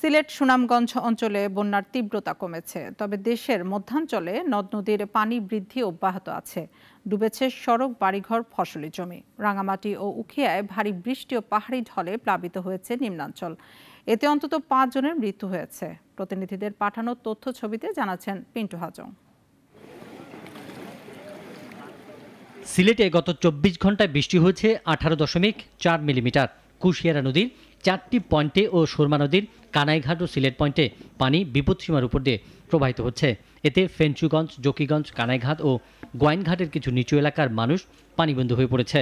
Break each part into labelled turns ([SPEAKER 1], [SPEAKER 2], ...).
[SPEAKER 1] সিলেট সুনামগঞ্জ অঞ্চলে বন্যার তীব্রতা কমেছে তবে দেশের মধ্যাঞ্চলে নদ নদীর পানি বৃদ্ধি অব্যাহত আছে ডুবেছে সড়ক বাড়িঘর ফসলি জমি রাঙামাটি ও উখিয়ায় ভারী বৃষ্টি ও পাহাড়ি ঢলে প্লাবিত হয়েছে নিম্নাঞ্চল এতে অন্তত পাঁচ জনের মৃত্যু হয়েছে প্রতিনিধিদের পাঠানো তথ্য ছবিতে জানাচ্ছেন পিন্টু হাজং
[SPEAKER 2] সিলেটে গত চব্বিশ ঘন্টায় বৃষ্টি হয়েছে আঠারো দশমিক চার মিলিমিটার কুশিয়ারা নদীর চারটি পয়েন্টে ও সুরমা নদীর কানাইঘাট ও সিলেট পয়েন্টে পানি বিপদসীমার উপর দিয়ে প্রবাহিত হচ্ছে এতে ফেঞ্চুগঞ্জ জকিগঞ্জ কানাইঘাট ও গোয়াইনঘাটের কিছু নিচু এলাকার মানুষ পানিবন্ধ হয়ে পড়েছে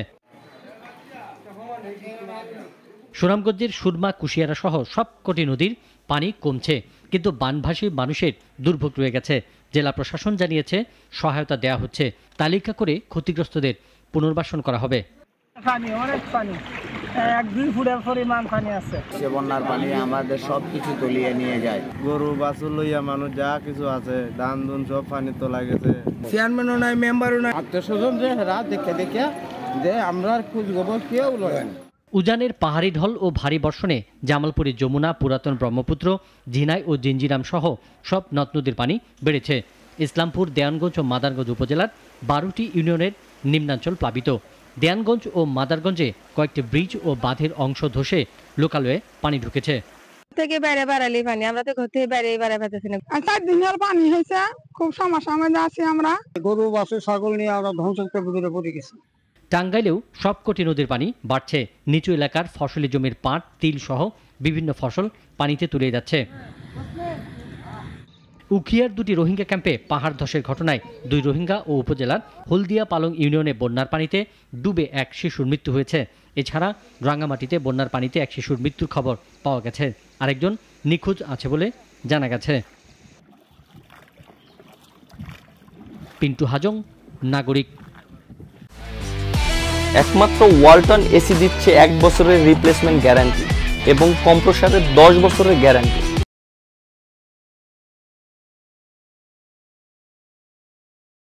[SPEAKER 2] সুনামগঞ্জের সুরমা কুশিয়ারা সহ সবকটি নদীর পানি কমছে কিন্তু বানভাসী মানুষের দুর্ভোগ রয়ে গেছে জেলা প্রশাসন জানিয়েছে সহায়তা দেয়া হচ্ছে তালিকা করে ক্ষতিগ্রস্তদের পুনর্বাসন করা হবে হ্যাঁ, এক দুই ফুটের পরিমাণ পানি আছে সে বন্যার পানি
[SPEAKER 1] আমাদের সব কিছু তলিয়ে নিয়ে যায় গরু বাছুর লইয়া মানুষ যা কিছু আছে ধান ধুন সব পানি চেয়ারম্যানও নাই মেম্বারও নাই আত্মীয় স্বজন যে হেরা দেখে দেখে যে আমরা কেউ লয়
[SPEAKER 2] উজানের পাহাড়ি ঢল ও ভারী বর্ষণে জামালপুরের যমুনা পুরাতন ব্রহ্মপুত্র ঝিনাই ও জিঞ্জিরাম সহ সব নদ নদীর পানি বেড়েছে ইসলামপুর দেয়ানগঞ্জ ও মাদারগঞ্জ উপজেলার বারোটি ইউনিয়নের নিম্নাঞ্চল প্লাবিত দেয়ানগঞ্জ ও মাদারগঞ্জে কয়েকটি ব্রিজ ও বাঁধের অংশ ধসে লোকালয়ে পানি ঢুকেছে থেকে
[SPEAKER 1] বাইরে বাড়ালি পানি আমরা তো ঘর থেকে বাইরে বাড়া পেতেছি না চার দিন ধরে পানি হয়েছে খুব সমস্যার
[SPEAKER 2] আছি আমরা গরু বাসে ছাগল নিয়ে আমরা ধ্বংসস্তূপের ভিতরে পড়ে গেছি টাঙ্গাইলেও সবকটি নদীর পানি বাড়ছে নিচু এলাকার ফসলি জমির পাট তিল সহ বিভিন্ন ফসল পানিতে তুলে যাচ্ছে উখিয়ার দুটি রোহিঙ্গা ক্যাম্পে পাহাড় ধসের ঘটনায় দুই রোহিঙ্গা ও উপজেলার হলদিয়া পালং ইউনিয়নে বন্যার পানিতে ডুবে এক শিশুর মৃত্যু হয়েছে এছাড়া রাঙ্গামাটিতে বন্যার পানিতে এক শিশুর মৃত্যুর খবর পাওয়া গেছে আরেকজন নিখোঁজ আছে বলে জানা গেছে পিন্টু হাজং নাগরিক একমাত্র ওয়ালটন এসি দিচ্ছে এক বছরের রিপ্লেসমেন্ট গ্যারান্টি এবং কম্প্রসারের দশ বছরের
[SPEAKER 1] গ্যারান্টি